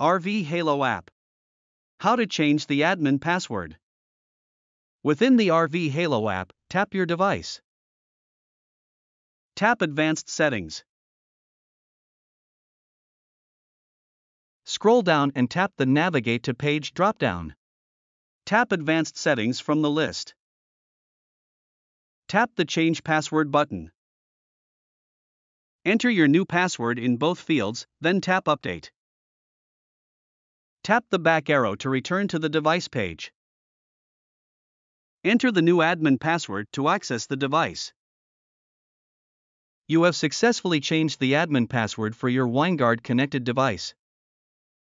RV Halo app. How to change the admin password. Within the RV Halo app, tap your device. Tap Advanced Settings. Scroll down and tap the Navigate to Page dropdown. Tap Advanced Settings from the list. Tap the Change Password button. Enter your new password in both fields, then tap Update. Tap the back arrow to return to the device page. Enter the new admin password to access the device. You have successfully changed the admin password for your WineGuard connected device.